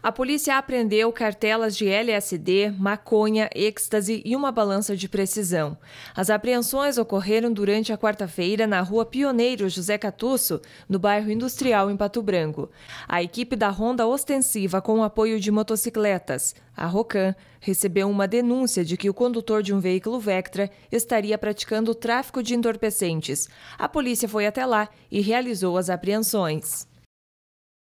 A polícia apreendeu cartelas de LSD, maconha, êxtase e uma balança de precisão. As apreensões ocorreram durante a quarta-feira na rua Pioneiro José Catusso, no bairro Industrial, em Pato Branco. A equipe da Ronda Ostensiva, com o apoio de motocicletas, a Rocan, recebeu uma denúncia de que o condutor de um veículo Vectra estaria praticando tráfico de entorpecentes. A polícia foi até lá e realizou as apreensões.